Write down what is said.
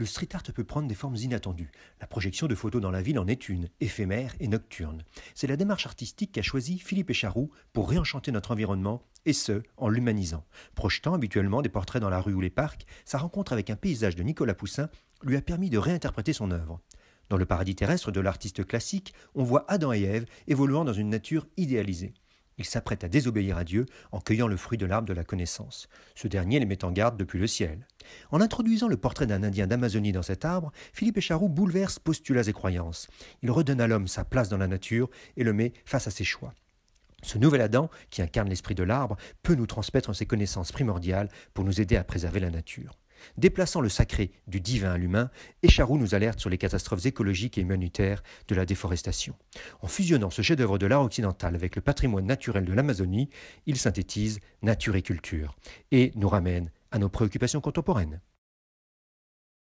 le street art peut prendre des formes inattendues. La projection de photos dans la ville en est une, éphémère et nocturne. C'est la démarche artistique qu'a choisie Philippe Charroux pour réenchanter notre environnement, et ce, en l'humanisant. Projetant habituellement des portraits dans la rue ou les parcs, sa rencontre avec un paysage de Nicolas Poussin lui a permis de réinterpréter son œuvre. Dans le paradis terrestre de l'artiste classique, on voit Adam et Ève évoluant dans une nature idéalisée. Ils s'apprêtent à désobéir à Dieu en cueillant le fruit de l'arbre de la connaissance. Ce dernier les met en garde depuis le ciel. En introduisant le portrait d'un Indien d'Amazonie dans cet arbre, Philippe Echaroux bouleverse postulats et croyances. Il redonne à l'homme sa place dans la nature et le met face à ses choix. Ce nouvel Adam, qui incarne l'esprit de l'arbre, peut nous transmettre ses connaissances primordiales pour nous aider à préserver la nature. Déplaçant le sacré du divin à l'humain, Echaroux nous alerte sur les catastrophes écologiques et humanitaires de la déforestation. En fusionnant ce chef-d'œuvre de l'art occidental avec le patrimoine naturel de l'Amazonie, il synthétise nature et culture et nous ramène à nos préoccupations contemporaines.